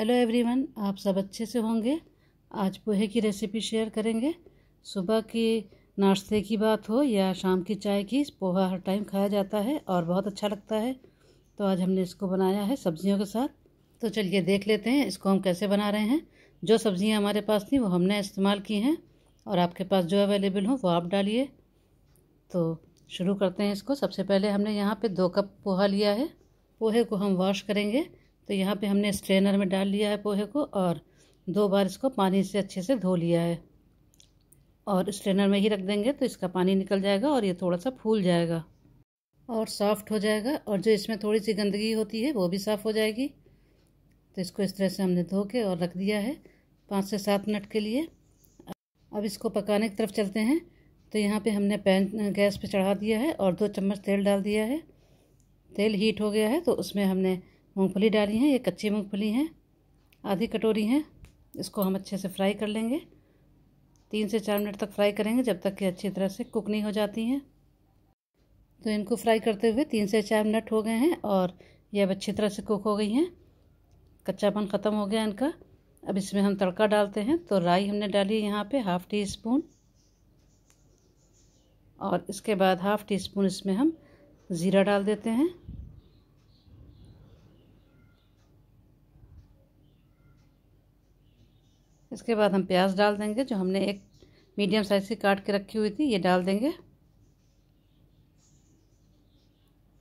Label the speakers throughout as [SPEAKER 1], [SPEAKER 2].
[SPEAKER 1] hello everyone आप सब अच्छे से होंगे आज पोहे की रेसिपी शेयर करेंगे सुबह की नाश्ते की बात हो या शाम की चाय की पोहा हर टाइम खाया जाता है और बहुत अच्छा लगता है तो आज हमने इसको बनाया है सब्जियों के साथ तो चलिए देख लेते हैं इसको हम कैसे बना रहे हैं जो सब्ज़ियाँ हमारे पास थी वो हमने इस्तेमाल की हैं और आपके पास जो अवेलेबल हो वो आप डालिए तो शुरू करते हैं इसको सबसे पहले हमने यहाँ पर दो कप पोहा लिया है पोहे को हम वॉश करेंगे तो यहाँ पे हमने स्ट्रेनर में डाल लिया है पोहे को और दो बार इसको पानी से अच्छे से धो लिया है और स्ट्रेनर में ही रख देंगे तो इसका पानी निकल जाएगा और ये थोड़ा सा फूल जाएगा और सॉफ्ट हो जाएगा और जो इसमें थोड़ी सी गंदगी होती है वो भी साफ़ हो जाएगी तो इसको इस तरह से हमने धो के और रख दिया है पाँच से सात मिनट के लिए अब इसको पकाने की तरफ चलते हैं तो यहाँ पे हमने पैन गैस पे चढ़ा दिया है और दो चम्मच तेल डाल दिया है तेल हीट हो गया है तो उसमें हमने मूंगफली डाली है ये कच्ची मूंगफली है आधी कटोरी है इसको हम अच्छे से फ्राई कर लेंगे तीन से चार मिनट तक फ्राई करेंगे जब तक कि अच्छी तरह से कुक नहीं हो जाती हैं तो इनको फ्राई करते हुए तीन से चार मिनट हो गए हैं और ये अब अच्छी तरह से कुक हो गई हैं कच्चापन ख़त्म हो गया इनका अब इसमें हम तड़का डालते हैं तो राई हमने डाली है यहाँ पर हाफ़ टी स्पून और इसके बाद हाफ़ टी स्पून इसमें हम ज़ीरा डाल देते हैं इसके बाद हम प्याज डाल देंगे जो हमने एक मीडियम साइज़ की काट के रखी हुई थी ये डाल देंगे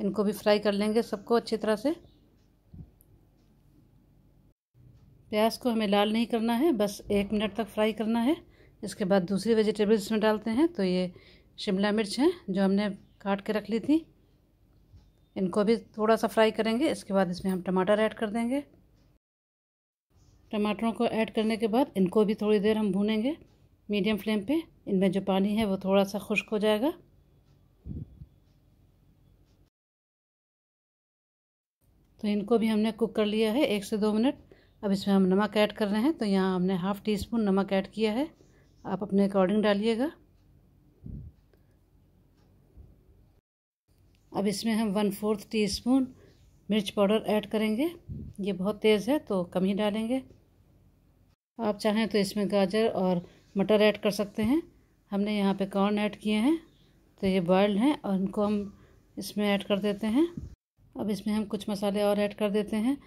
[SPEAKER 1] इनको भी फ्राई कर लेंगे सबको अच्छी तरह से प्याज को हमें लाल नहीं करना है बस एक मिनट तक फ्राई करना है इसके बाद दूसरी वेजिटेबल्स इसमें डालते हैं तो ये शिमला मिर्च है जो हमने काट के रख ली थी इनको भी थोड़ा सा फ्राई करेंगे इसके बाद इसमें हम टमाटर ऐड कर देंगे टमाटरों को ऐड करने के बाद इनको भी थोड़ी देर हम भूनेंगे मीडियम फ्लेम पे इनमें जो पानी है वो थोड़ा सा खुश्क हो जाएगा तो इनको भी हमने कुक कर लिया है एक से दो मिनट अब इसमें हम नमक ऐड कर रहे हैं तो यहाँ हमने हाफ़ टी स्पून नमक ऐड किया है आप अपने अकॉर्डिंग डालिएगा अब इसमें हम वन फोर्थ टी स्पून मिर्च पाउडर ऐड करेंगे ये बहुत तेज़ है तो कम ही डालेंगे आप चाहें तो इसमें गाजर और मटर ऐड कर सकते हैं हमने यहाँ पे कॉर्न ऐड किए हैं तो ये बॉयल्ड हैं और इनको हम इसमें ऐड कर देते हैं अब इसमें हम कुछ मसाले और ऐड कर देते हैं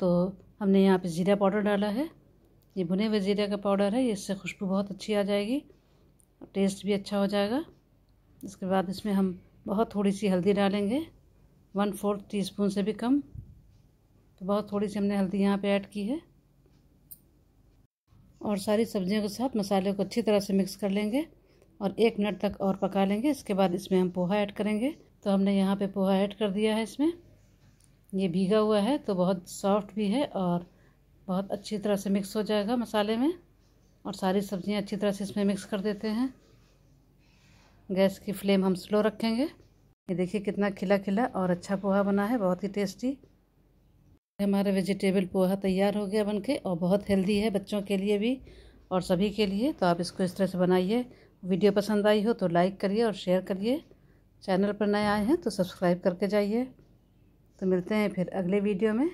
[SPEAKER 1] तो हमने यहाँ पे ज़ीरा पाउडर डाला है ये भुने हुए ज़ीरे का पाउडर है इससे खुशबू बहुत अच्छी आ जाएगी टेस्ट भी अच्छा हो जाएगा इसके बाद इसमें हम बहुत थोड़ी सी हल्दी डालेंगे वन फोर्थ टी से भी कम तो बहुत थोड़ी सी हमने हल्दी यहाँ पर ऐड की है और सारी सब्जियों के साथ मसाले को अच्छी तरह से मिक्स कर लेंगे और एक मिनट तक और पका लेंगे इसके बाद इसमें हम पोहा ऐड करेंगे तो हमने यहाँ पे पोहा ऐड कर दिया है इसमें ये भीगा हुआ है तो बहुत सॉफ्ट भी है और बहुत अच्छी तरह से मिक्स हो जाएगा मसाले में और सारी सब्ज़ियाँ अच्छी तरह से इसमें मिक्स कर देते हैं गैस की फ्लेम हम स्लो रखेंगे ये देखिए कितना खिला खिला और अच्छा पोहा बना है बहुत ही टेस्टी हमारा वेजिटेबल पोहा तैयार हो गया बनके और बहुत हेल्दी है बच्चों के लिए भी और सभी के लिए तो आप इसको इस तरह से बनाइए वीडियो पसंद आई हो तो लाइक करिए और शेयर करिए चैनल पर नए आए हैं तो सब्सक्राइब करके जाइए तो मिलते हैं फिर अगले वीडियो में